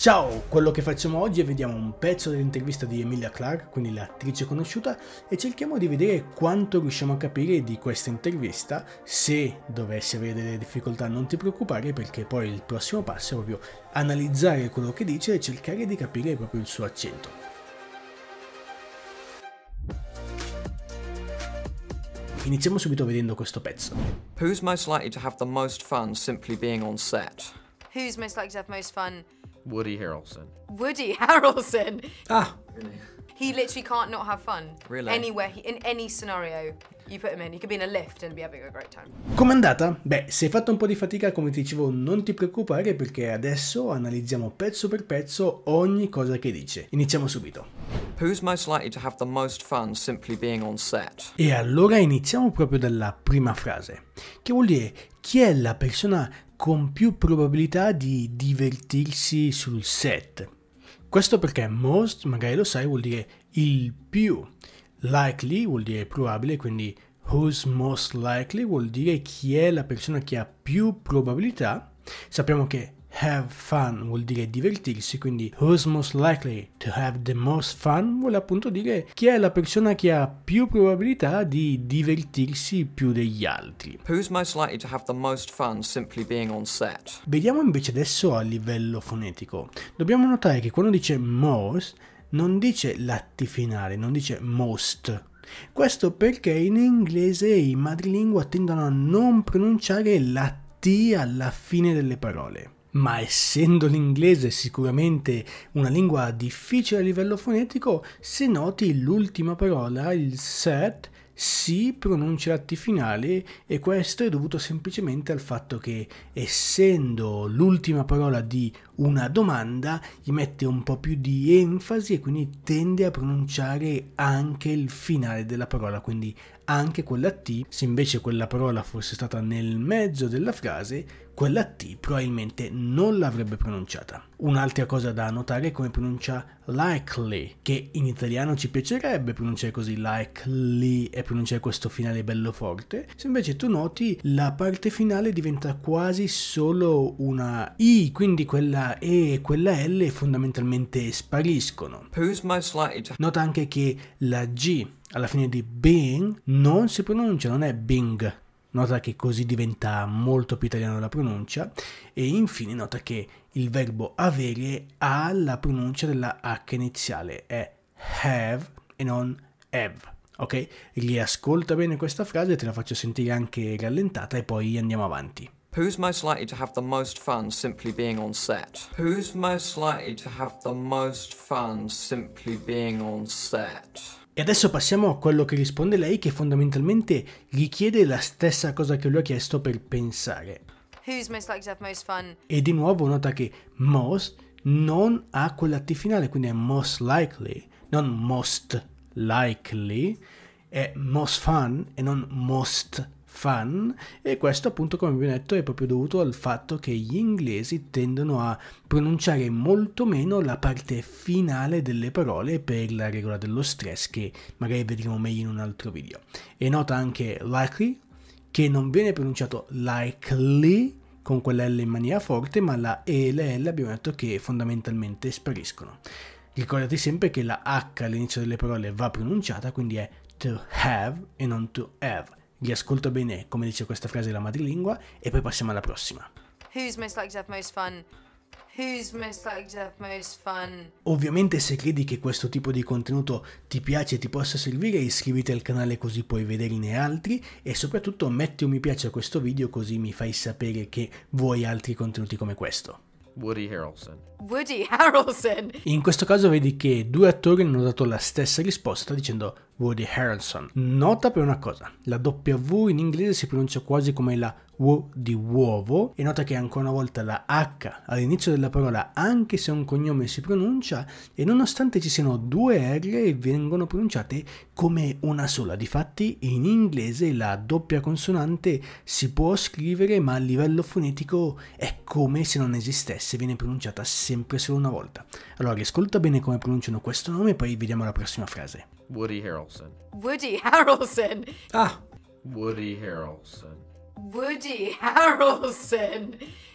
Ciao, quello che facciamo oggi è vediamo un pezzo dell'intervista di Emilia Clarke, quindi l'attrice conosciuta, e cerchiamo di vedere quanto riusciamo a capire di questa intervista. Se dovessi avere delle difficoltà non ti preoccupare perché poi il prossimo passo è proprio analizzare quello che dice e cercare di capire proprio il suo accento. Iniziamo subito vedendo questo pezzo. Who's most likely to have the most fun simply being on set? Who's most likely to have most fun Woody Harrelson. Woody Harrelson. Ah. He literally can't not have fun. Really? Anywhere, in any scenario. You put him in, you could be in a lift and be having a great time. Com'è andata? Beh, se hai fatto un po' di fatica, come ti dicevo, non ti preoccupare perché adesso analizziamo pezzo per pezzo ogni cosa che dice. Iniziamo subito. Who's most likely to have the most fun simply being on set? E allora iniziamo proprio dalla prima frase, che vuol dire chi è la persona con più probabilità di divertirsi sul set. Questo perché most, magari lo sai, vuol dire il più. Likely vuol dire probabile, quindi who's most likely vuol dire chi è la persona che ha più probabilità. Sappiamo che Have fun vuol dire divertirsi, quindi who's most likely to have the most fun vuole appunto dire chi è la persona che ha più probabilità di divertirsi più degli altri. Who's most likely to have the most fun simply being on set? Vediamo invece adesso a livello fonetico. Dobbiamo notare che quando dice most non dice l'atti finale, non dice most, questo perché in inglese i madrelingua tendono a non pronunciare la T alla fine delle parole ma essendo l'inglese sicuramente una lingua difficile a livello fonetico, se noti l'ultima parola, il set, si pronuncia atti finali e questo è dovuto semplicemente al fatto che essendo l'ultima parola di una domanda gli mette un po' più di enfasi e quindi tende a pronunciare anche il finale della parola, quindi anche quella T, se invece quella parola fosse stata nel mezzo della frase, quella T probabilmente non l'avrebbe pronunciata. Un'altra cosa da notare è come pronuncia likely, che in italiano ci piacerebbe pronunciare così likely e pronunciare questo finale bello forte, se invece tu noti la parte finale diventa quasi solo una I, quindi quella E e quella L fondamentalmente spariscono. Nota anche che la G alla fine di being non si pronuncia, non è bing, Nota che così diventa molto più italiano la pronuncia e infine nota che il verbo avere ha la pronuncia della H iniziale, è have e non have. Ok? Riascolta bene questa frase, te la faccio sentire anche rallentata e poi andiamo avanti. Who's most likely to have the most fun simply being on set? Who's most likely to have the most fun simply being on set? E adesso passiamo a quello che risponde lei, che fondamentalmente gli chiede la stessa cosa che lui ha chiesto per pensare. E di nuovo nota che most non ha quella T finale, quindi è most likely, non most likely, è most fun e non most likely fan e questo appunto come vi ho detto è proprio dovuto al fatto che gli inglesi tendono a pronunciare molto meno la parte finale delle parole per la regola dello stress che magari vedremo meglio in un altro video. E nota anche likely che non viene pronunciato likely con quella L in maniera forte ma la E e la L abbiamo detto che fondamentalmente spariscono. Ricordate sempre che la H all'inizio delle parole va pronunciata, quindi è to have e non to have li ascolto bene come dice questa frase la madrelingua e poi passiamo alla prossima. Who's most like to have most fun? Who's most like to have most fun? Ovviamente se credi che questo tipo di contenuto ti piace e ti possa servire iscriviti al canale così puoi vederne altri e soprattutto metti un mi piace a questo video così mi fai sapere che vuoi altri contenuti come questo. Woody Harrelson. Woody Harrelson! In questo caso vedi che due attori hanno dato la stessa risposta dicendo Woody Harrelson. Nota per una cosa, la W in inglese si pronuncia quasi come la W di uovo e nota che ancora una volta la H all'inizio della parola anche se un cognome si pronuncia e nonostante ci siano due R vengono pronunciate come una sola. Difatti in inglese la doppia consonante si può scrivere ma a livello fonetico è come se non esistesse, viene pronunciata sempre solo una volta. Allora ascolta bene come pronunciano questo nome e poi vediamo la prossima frase. Woody Harrelson. Woody Harrelson. Ah. Woody Harrelson. Woody Harrelson.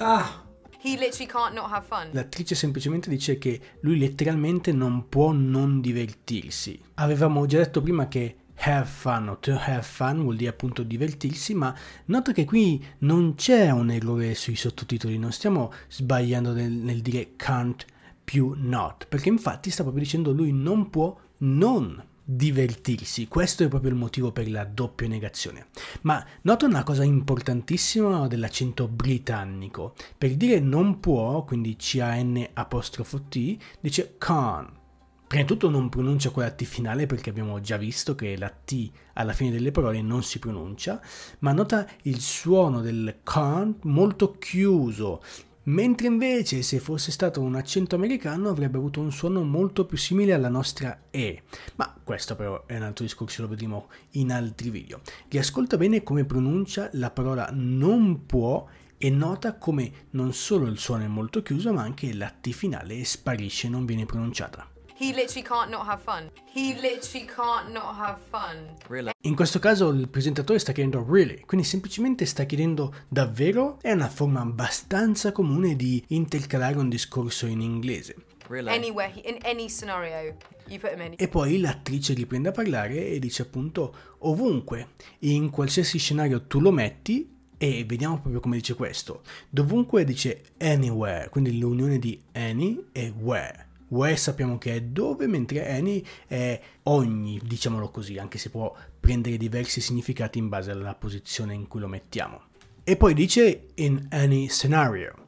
Ah. He literally can't not have fun. L'attrice semplicemente dice che lui letteralmente non può non divertirsi. Avevamo già detto prima che have fun o to have fun vuol dire appunto divertirsi, ma nota che qui non c'è un errore sui sottotitoli, non stiamo sbagliando nel, nel dire can't più not, perché infatti sta proprio dicendo lui non può non divertirsi. Questo è proprio il motivo per la doppia negazione. Ma nota una cosa importantissima dell'accento britannico. Per dire non può, quindi C-A-N apostrofo T, dice can. Prima di tutto non pronuncia quella T finale perché abbiamo già visto che la T alla fine delle parole non si pronuncia, ma nota il suono del can molto chiuso, Mentre invece se fosse stato un accento americano avrebbe avuto un suono molto più simile alla nostra E, ma questo però è un altro discorso, lo vedremo in altri video. Riascolta bene come pronuncia la parola non può e nota come non solo il suono è molto chiuso ma anche la T finale sparisce, non viene pronunciata. He literally can't not have fun. He literally can't not have fun. Really? In questo caso il presentatore sta chiedendo really, quindi semplicemente sta chiedendo davvero, è una forma abbastanza comune di intercalare un discorso in inglese. Really? Anywhere, in any scenario. You put him In. E poi l'attrice riprende a parlare e dice appunto ovunque, in qualsiasi scenario tu lo metti e vediamo proprio come dice questo. Dovunque dice anywhere, quindi l'unione di any e where. Wes sappiamo che è dove, mentre Any è ogni, diciamolo così, anche se può prendere diversi significati in base alla posizione in cui lo mettiamo. E poi dice in any scenario,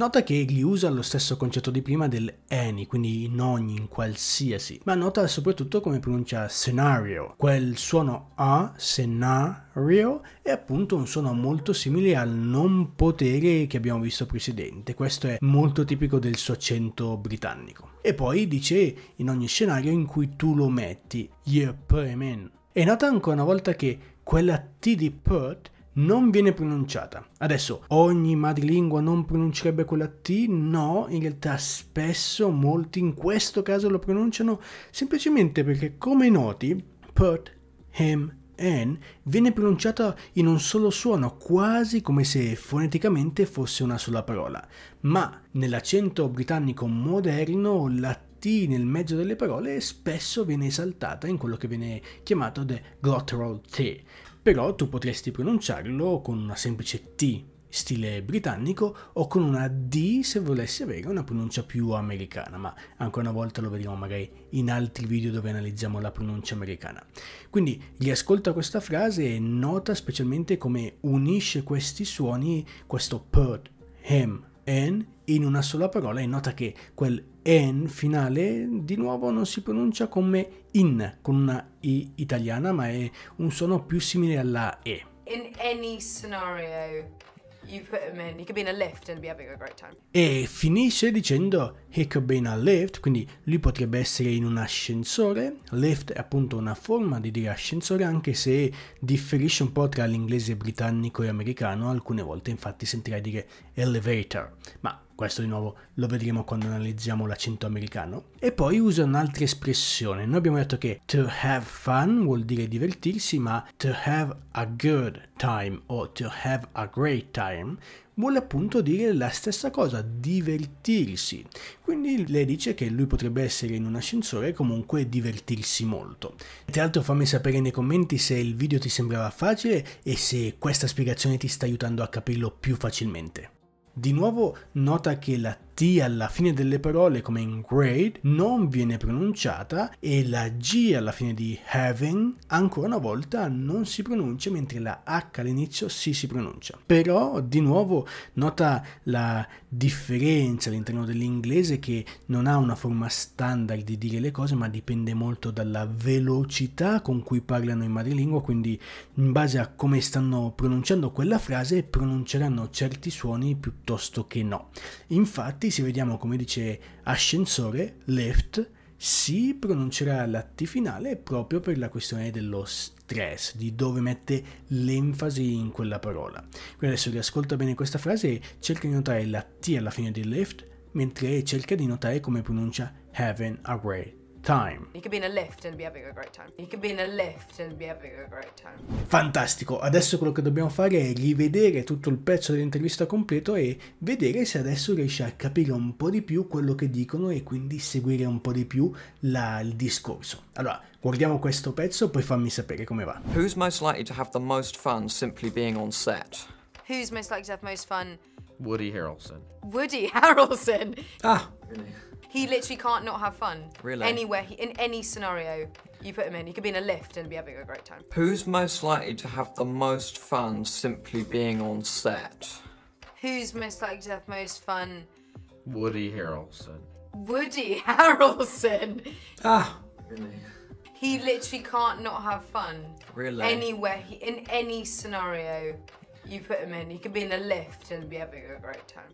Nota che Egli usa lo stesso concetto di prima del any, quindi in ogni, in qualsiasi, ma nota soprattutto come pronuncia scenario. Quel suono A, scenario, è appunto un suono molto simile al non potere che abbiamo visto precedente. Questo è molto tipico del suo accento britannico. E poi dice in ogni scenario in cui tu lo metti, yeah, amen. E nota ancora una volta che quella T di put non viene pronunciata. Adesso, ogni madrelingua non pronuncerebbe quella T? No, in realtà spesso molti in questo caso lo pronunciano semplicemente perché, come noti, put him N viene pronunciata in un solo suono, quasi come se foneticamente fosse una sola parola. Ma nell'accento britannico moderno la T nel mezzo delle parole spesso viene esaltata in quello che viene chiamato the glottal T però tu potresti pronunciarlo con una semplice T stile britannico o con una D se volessi avere una pronuncia più americana, ma ancora una volta lo vedremo magari in altri video dove analizziamo la pronuncia americana. Quindi riascolta questa frase e nota specialmente come unisce questi suoni, questo per, him, en in una sola parola e nota che quel en finale di nuovo non si pronuncia come in con una i italiana ma è un suono più simile alla e. In any scenario you put him in, he could be in a lift and be having a great time. E finisce dicendo he could be in a lift, quindi lui potrebbe essere in un ascensore. Lift è appunto una forma di dire ascensore anche se differisce un po' tra l'inglese britannico e americano, alcune volte infatti sentirai dire elevator, ma questo di nuovo lo vedremo quando analizziamo l'accento americano. E poi usa un'altra espressione. Noi abbiamo detto che to have fun vuol dire divertirsi, ma to have a good time o to have a great time vuole appunto dire la stessa cosa, divertirsi. Quindi lei dice che lui potrebbe essere in un ascensore e comunque divertirsi molto. Tra l'altro fammi sapere nei commenti se il video ti sembrava facile e se questa spiegazione ti sta aiutando a capirlo più facilmente. Di nuovo nota che la T alla fine delle parole come in grade non viene pronunciata e la G alla fine di having ancora una volta non si pronuncia mentre la H all'inizio si si pronuncia. Però di nuovo nota la differenza all'interno dell'inglese che non ha una forma standard di dire le cose ma dipende molto dalla velocità con cui parlano in madrelingua quindi in base a come stanno pronunciando quella frase pronunceranno certi suoni piuttosto che no. Infatti se vediamo come dice ascensore, lift, si pronuncerà la T finale proprio per la questione dello stress, di dove mette l'enfasi in quella parola. Quindi adesso riascolta bene questa frase e cerca di notare la T alla fine di lift, mentre cerca di notare come pronuncia having a great time. You could be in a lift and be having a great time. You could be in a lift and be having a great time. Fantastico, adesso quello che dobbiamo fare è rivedere tutto il pezzo dell'intervista completo e vedere se adesso riesci a capire un po' di più quello che dicono e quindi seguire un po' di più la, il discorso. Allora, guardiamo questo pezzo poi fammi sapere come va. Who's most likely to have the most fun simply being on set? Who's most likely to have most fun? Woody Harrelson. Woody Harrelson? Ah! He literally can't not have fun. Really? Anywhere, he, in any scenario you put him in. He could be in a lift and be having a great time. Who's most likely to have the most fun simply being on set? Who's most likely to have most fun? Woody Harrelson. Woody Harrelson? Ah, really? He literally can't not have fun. Really? Anywhere, he, in any scenario you put him in. He could be in a lift and be having a great time.